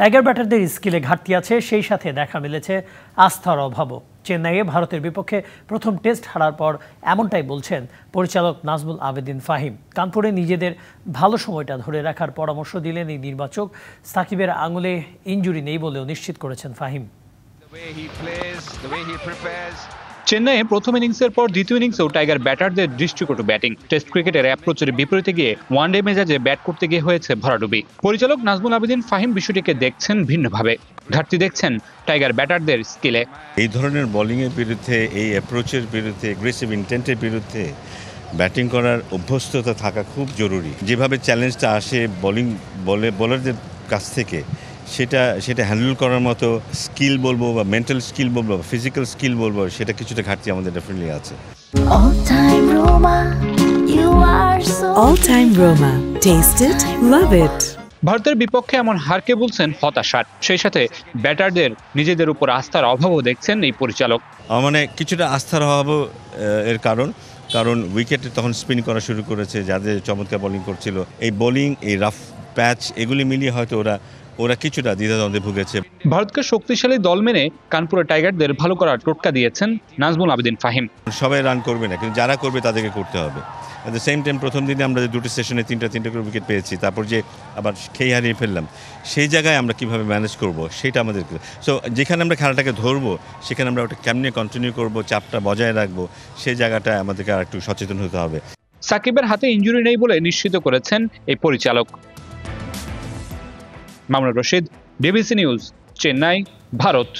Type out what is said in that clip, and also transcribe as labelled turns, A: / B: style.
A: tiger ব্যাটারদের স্কিলে ঘাটতি আছে সেই সাথে দেখা মিলেছে আস্থার অভাবও চেন্নাইয়ে ভারতের বিপক্ষে প্রথম টেস্ট হারার পর এমনটাই বলছেন পরিচালক নাজমুল আবেদিন ফাহিম কানপুরে নিজেদের ভালো সময়টা ধরে রাখার পরামর্শ দিলেন এই নির্বাচক সাকিবের আঙুলে ইঞ্জুরি নেই বলেও নিশ্চিত করেছেন ফাহিম
B: চেন্নাইয়ে প্রথম ইনিংসের পর দ্বিতীয় ইনিংসেও টাইগার ব্যাটারদের দৃষ্টিকটু ব্যাটিং টেস্ট ক্রিকেটের অ্যাপ্রোচের বিপরীতে গিয়ে ওয়ান ডে মেজাজে ব্যাট করতে গিয়ে হয়েছে ভরাডুবি পরিচালক নাজমুল আবেদিন ফাহিম বিষয়টিকে
C: দেখছেন ভিন্নভাবে ঘাটতি দেখছেন টাইগার ব্যাটারদের স্কিলে এই ধরনের বোলিংয়ের বিরুদ্ধে এই অ্যাপ্রোচের বিরুদ্ধে এগ্রেসিভ ইন্টেন্টের বিরুদ্ধে ব্যাটিং করার অভ্যস্ততা থাকা খুব জরুরি যেভাবে চ্যালেঞ্জটা আসে বোলিং বলে বোলারদের কাছ থেকে সেটা সেটা হ্যান্ডেল করার মতো স্কিল বলবো বা মেন্টাল স্কিল বলবো বা ফিজিক্যাল স্কিল বলবো সেটা কিছুটা ঘাটতি আমাদের ডেফিনেটলি আছে
B: ভারতের বিপক্ষে এমন হারকে বলছেন
C: হতাশার সেই সাথে ব্যাটারদের নিজেদের উপর আস্থার অভাবও দেখছেন এই পরিচালক মানে কিছুটা আস্থার অভাব এর কারণ কারণ উইকেটে তখন স্পিন করা শুরু করেছে যাদের চমৎকার বোলিং করছিল এই বোলিং এই রাফ প্যাচ এগুলি মিলিয়ে হয়তো ওরা ওরা কিছুটা দ্বিধাদ্বন্দ্বে ভুগেছে ভারতকে শক্তিশালী দল মেনে কানপুরের টাইগারদের ভালো করার টোটকা দিয়েছেন নাজমুল আবেদিন ফাহিম সবাই রান করবে না কিন্তু যারা করবে তাদেরকে করতে হবে অ্যাট দ্য সেম টাইম প্রথম দিনে আমরা দুটো সেশনে তিনটা তিনটা করে উইকেট পেয়েছি তারপর যে আবার খেয়ে হারিয়ে ফেললাম সেই জায়গায় আমরা কিভাবে ম্যানেজ করব সেটা আমাদের সো যেখানে আমরা খেলাটাকে ধরবো সেখানে আমরা ওটা কেমনে কন্টিনিউ করব চাপটা বজায় রাখবো সেই জায়গাটায় আমাদেরকে আর একটু সচেতন হতে হবে সাকিবের হাতে ইঞ্জুরি নেই বলে নিশ্চিত করেছেন এই পরিচালক মামুনুর রশিদ
B: বিবিসি নিউজ চেন্নাই ভারত